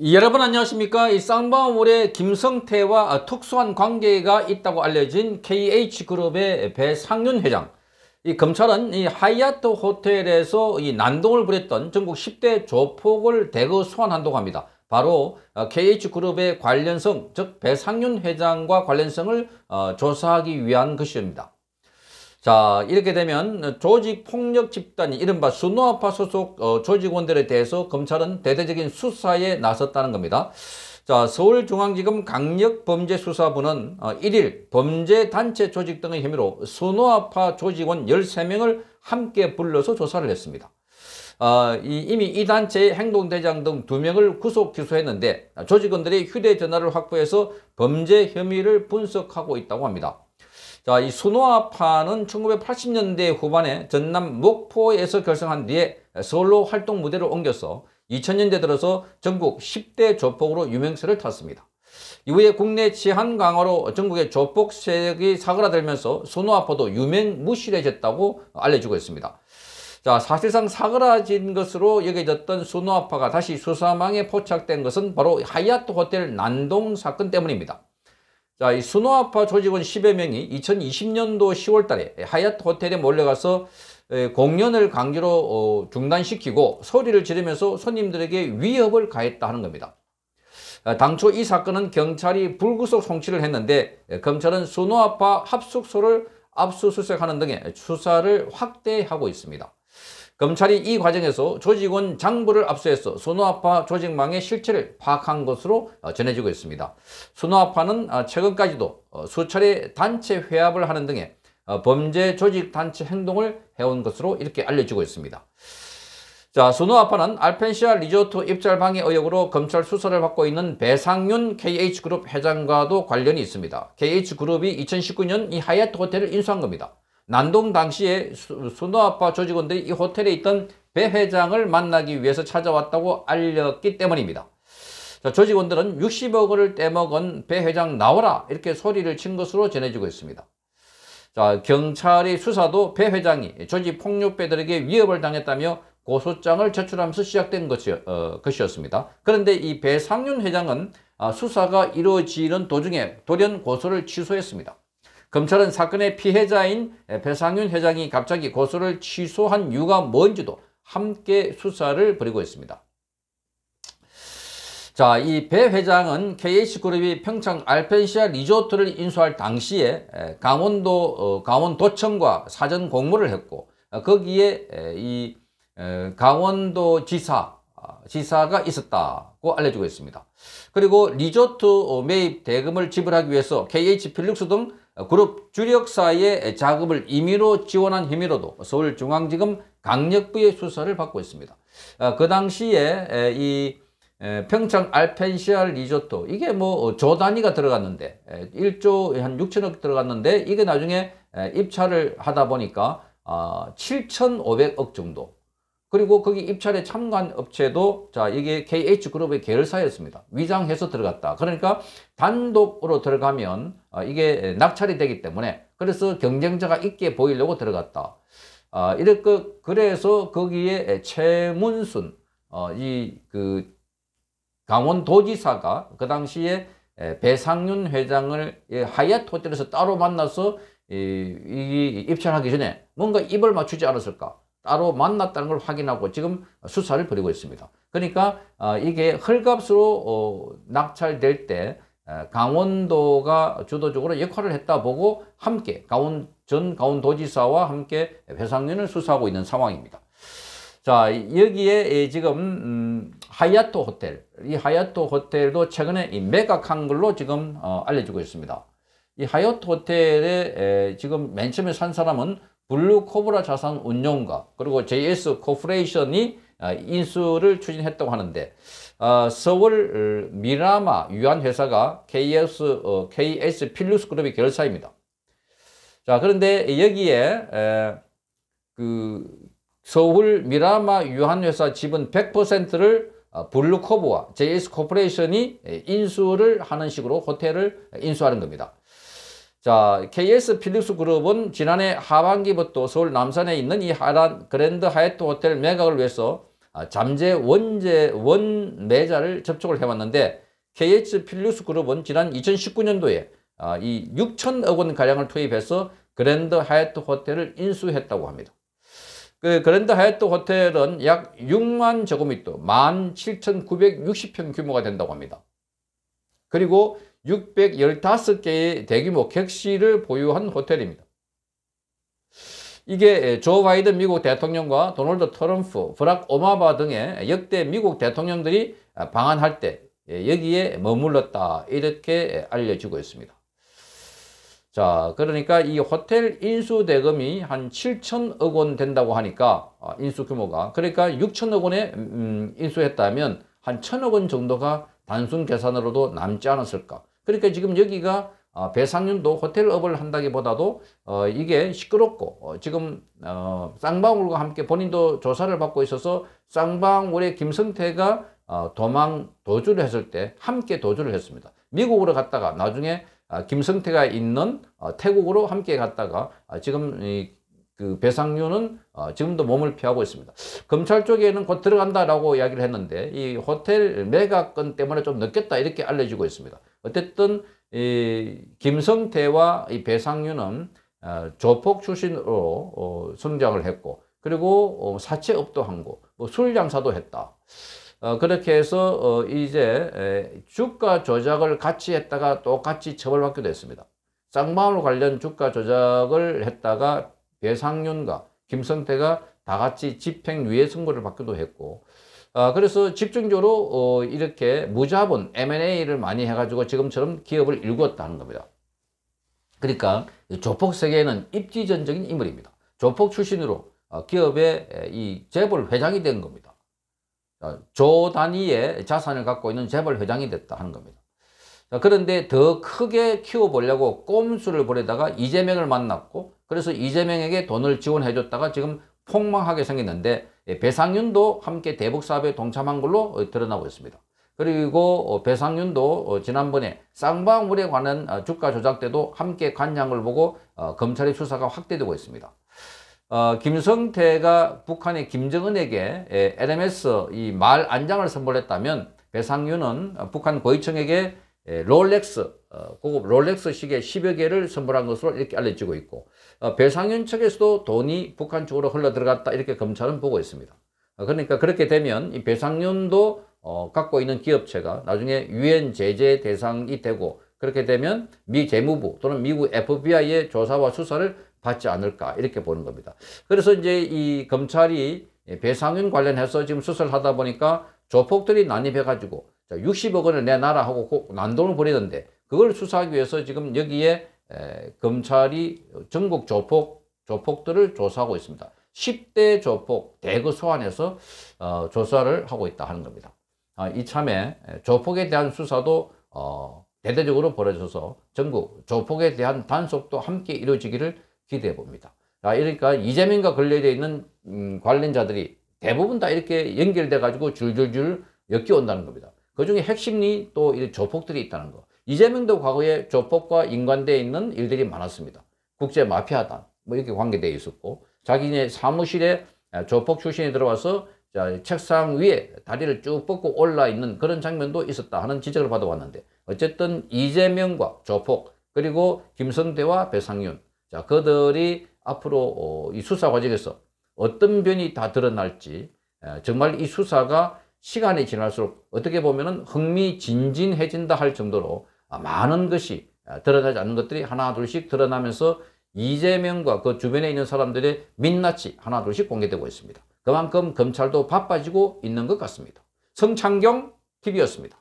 여러분 안녕하십니까 이 쌍방울의 김성태와 특수한 관계가 있다고 알려진 KH그룹의 배상윤 회장 이 검찰은 이 하얏트 호텔에서 이 난동을 부렸던 전국 10대 조폭을 대거 소환한다고 합니다 바로 어, KH그룹의 관련성 즉 배상윤 회장과 관련성을 어, 조사하기 위한 것입니다 자 이렇게 되면 조직폭력 집단이 이른바 수노아파 소속 어, 조직원들에 대해서 검찰은 대대적인 수사에 나섰다는 겁니다. 자 서울중앙지검 강력범죄수사부는 어, 1일 범죄단체 조직 등의 혐의로 수노아파 조직원 13명을 함께 불러서 조사를 했습니다. 어, 이, 미이 단체의 행동대장 등 두명을 구속 기소했는데 조직원들이 휴대전화를 확보해서 범죄 혐의를 분석하고 있다고 합니다. 자, 이 수노아파는 1980년대 후반에 전남 목포에서 결성한 뒤에 서울로 활동 무대를 옮겨서 2000년대 들어서 전국 10대 조폭으로 유명세를 탔습니다. 이후에 국내 치안 강화로 전국의 조폭 세력이 사그라들면서 소노아파도 유명무실해졌다고 알려주고 있습니다. 자, 사실상 사그라진 것으로 여겨졌던 소노아파가 다시 수사망에 포착된 것은 바로 하얏트 호텔 난동 사건 때문입니다. 자, 이 수노아파 조직원 10여 명이 2020년도 10월 달에 하얏트 호텔에 몰려가서 공연을 강제로 어, 중단시키고 소리를 지르면서 손님들에게 위협을 가했다 하는 겁니다. 아, 당초 이 사건은 경찰이 불구속 송치를 했는데 검찰은 수노아파 합숙소를 압수수색하는 등의 수사를 확대하고 있습니다. 검찰이 이 과정에서 조직원 장부를 압수해서 소노아파 조직망의 실체를 파악한 것으로 어, 전해지고 있습니다. 소노아파는 어, 최근까지도 어, 수차례 단체 회합을 하는 등의 범죄 조직 단체 행동을 해온 것으로 이렇게 알려지고 있습니다. 자, 소노아파는 알펜시아 리조트 입찰방해 의혹으로 검찰 수사를 받고 있는 배상윤 KH그룹 회장과도 관련이 있습니다. KH그룹이 2019년 이 하얏트 호텔을 인수한 겁니다. 난동 당시에 순호 아빠 조직원들이 이 호텔에 있던 배 회장을 만나기 위해서 찾아왔다고 알렸기 때문입니다. 자, 조직원들은 60억 원을 떼먹은 배 회장 나오라 이렇게 소리를 친 것으로 전해지고 있습니다. 자, 경찰의 수사도 배 회장이 조직 폭력배들에게 위협을 당했다며 고소장을 제출하면서 시작된 것이, 어, 것이었습니다. 그런데 이 배상윤 회장은 아, 수사가 이루어지는 도중에 돌연 고소를 취소했습니다. 검찰은 사건의 피해자인 배상윤 회장이 갑자기 고소를 취소한 이유가 뭔지도 함께 수사를 벌이고 있습니다. 자, 이 배 회장은 KH그룹이 평창 알펜시아 리조트를 인수할 당시에 강원도, 어, 강원도청과 사전 공모를 했고, 어, 거기에 이 강원도 지사, 아, 지사가 있었다고 알려주고 있습니다. 그리고 리조트 어, 매입 대금을 지불하기 위해서 KH 필릭스 등 그룹 주력사이에 자금을 임의로 지원한 혐의로도 서울중앙지검 강력부의 수사를 받고 있습니다. 아, 그 당시에 이 평창 알펜시알 리조트 이게 뭐조 단위가 들어갔는데 1조 한 6천억 들어갔는데 이게 나중에 입찰을 하다 보니까 7,500억 아, 정도 그리고 거기 입찰에 참관 업체도 자 이게 KH그룹의 계열사였습니다. 위장해서 들어갔다. 그러니까 단독으로 들어가면 아, 이게 낙찰이 되기 때문에 그래서 경쟁자가 있게 보이려고 들어갔다. 아, 이렇게 그래서 거기에 최문순 어, 이 그 강원도지사가 그 당시에 배상윤 회장을 예, 하얏 호텔에서 따로 만나서 이, 이 입찰하기 전에 뭔가 입을 맞추지 않았을까? 따로 만났다는 걸 확인하고 지금 수사를 벌이고 있습니다. 그러니까 어, 이게 헐값으로 어, 낙찰될 때 어, 강원도가 주도적으로 역할을 했다 보고 함께 강원 전 강원도지사와 함께 회상위을 수사하고 있는 상황입니다. 자 여기에 지금 음, 하얏토 호텔 이 하얏토 호텔도 최근에 이 매각한 걸로 지금 알려지고 있습니다. 이 하얏토 호텔 에, 지금 맨 처음에 산 사람은 블루 코브라 자산 운용과 그리고 JS 코퍼레이션이 아, 인수를 추진했다고 하는데 아, 서울 어, 미라마 유한회사가 KS, KS 필루스 그룹의 결사입니다. 자 그런데 여기에 그 서울 미라마 유한회사 지분 100%를 아, 블루코브와 JS 코퍼레이션이 인수를 하는 식으로 호텔을 인수하는 겁니다. 자, KS 필립스 그룹은 지난해 하반기부터 서울 남산에 있는 이 하란 그랜드 하얏트 호텔 매각을 위해서 아, 잠재 원재 원매자를 접촉을 해왔는데 KS 필립스 그룹은 지난 2019년도에 아, 이 6천억 원 가량을 투입해서 그랜드 하얏트 호텔을 인수했다고 합니다. 그 그랜드 하얏트 호텔은 약 6만 제곱미터, 17,960평 규모가 된다고 합니다. 그리고 615개의 대규모 객실을 보유한 호텔입니다. 이게 조 바이든 미국 대통령과 도널드 트럼프, 브락 오마바 등의 역대 미국 대통령들이 방한할 때 여기에 머물렀다 이렇게 알려지고 있습니다. 자 그러니까 이 호텔 인수 대금이 한 7천억 원 된다고 하니까 아, 인수 규모가 그러니까 6천억 원에 음, 인수했다면 한 천억 원 정도가 단순 계산으로도 남지 않았을까 그러니까 지금 여기가 어, 배상윤도 호텔업을 한다기보다도 어, 이게 시끄럽고 어, 지금 어, 쌍방울과 함께 본인도 조사를 받고 있어서 쌍방울의 김성태가 어, 도망 도주를 했을 때 함께 도주를 했습니다. 미국으로 갔다가 나중에 어, 김성태가 있는 어, 태국으로 함께 갔다가 어, 지금 이, 그 배상윤은 어, 지금도 몸을 피하고 있습니다. 검찰 쪽에는 곧 들어간다라고 이야기를 했는데 이 호텔 매각건 때문에 좀 늦겠다 이렇게 알려지고 있습니다. 어쨌든 이 김성태와 이 배상윤은 어, 조폭 출신으로 어, 성장을 했고 그리고 어, 사채업도 한고술 뭐 장사도 했다. 그렇게 해서 이제 주가 조작을 같이 했다가 똑같이 처벌받기도 했습니다. 쌍방울 관련 주가 조작을 했다가 배상윤과 김성태가 다 같이 집행유예 선고를 받기도 했고 아, 그래서 집중적으로 어, 이렇게 무자본 M&A를 많이 해가지고 지금처럼 기업을 일궜다는 겁니다. 그러니까 조폭 세계에는 입지전적인 인물입니다. 조폭 출신으로 어, 기업의 이 재벌 회장이 된 겁니다. 조 단위의 자산을 갖고 있는 재벌 회장이 됐다 하는 겁니다. 그런데 더 크게 키워보려고 꼼수를 부리다가 이재명을 만났고 그래서 이재명에게 돈을 지원해줬다가 지금 폭망하게 생겼는데 예, 배상윤도 함께 대북 사업에 동참한 걸로 어, 드러나고 있습니다. 그리고 어, 배상윤도 어, 지난번에 쌍방울에 관한 주가 조작 때도 함께 관장을 보고 검찰의 수사가 확대되고 있습니다. 어, 김성태가 북한의 김정은에게 LMS 예, 이말 안장을 선물했다면 배상윤은 북한 고위층에게 예, 롤렉스 어, 고급 롤렉스 시계 10여 개를 선물한 것으로 이렇게 알려지고 있고 어, 배상윤 측에서도 돈이 북한 쪽으로 흘러들어갔다 이렇게 검찰은 보고 있습니다. 어, 그러니까 그렇게 되면 이 배상윤도 갖고 있는 기업체가 나중에 유엔 제재 대상이 되고 그렇게 되면 미 재무부 또는 미국 FBI의 조사와 수사를 받지 않을까 이렇게 보는 겁니다. 그래서 이제 이 검찰이 배상윤 관련해서 지금 수사를 하다 보니까 조폭들이 난입해가지고 60억 원을 내놔라 하고 난돈을보내던데 그걸 수사하기 위해서 지금 여기에 에, 검찰이 전국 조폭, 조폭들을 조사하고 있습니다. 10대 조폭 대거 소환해서 어, 조사를 하고 있다 하는 겁니다. 아, 이참에 조폭에 대한 수사도 어, 대대적으로 벌어져서 전국 조폭에 대한 단속도 함께 이루어지기를 기대해 봅니다. 자, 아, 그러니까 이재명과 관련되어 있는 음, 관련자들이 대부분 다 이렇게 연결돼 가지고 줄줄줄 엮여온다는 겁니다. 그 중에 핵심이 또이 조폭들이 있다는 거. 이재명도 과거에 조폭과 인관되어 있는 일들이 많았습니다. 국제 마피아단 뭐 이렇게 관계돼 있었고 자기네 사무실에 조폭 출신이 들어와서 책상 위에 다리를 쭉 뻗고 올라 있는 그런 장면도 있었다 하는 지적을 받아왔는데 어쨌든 이재명과 조폭 그리고 김성대와 배상윤 자 그들이 앞으로 어, 이 수사 과정에서 어떤 변이 다 드러날지 정말 이 수사가 시간이 지날수록 어떻게 보면 은 흥미진진해진다 할 정도로 아, 많은 것이 아, 드러나지 않는 것들이 하나 둘씩 드러나면서 이재명과 그 주변에 있는 사람들의 민낯이 하나 둘씩 공개되고 있습니다. 그만큼 검찰도 바빠지고 있는 것 같습니다. 성창경 TV였습니다.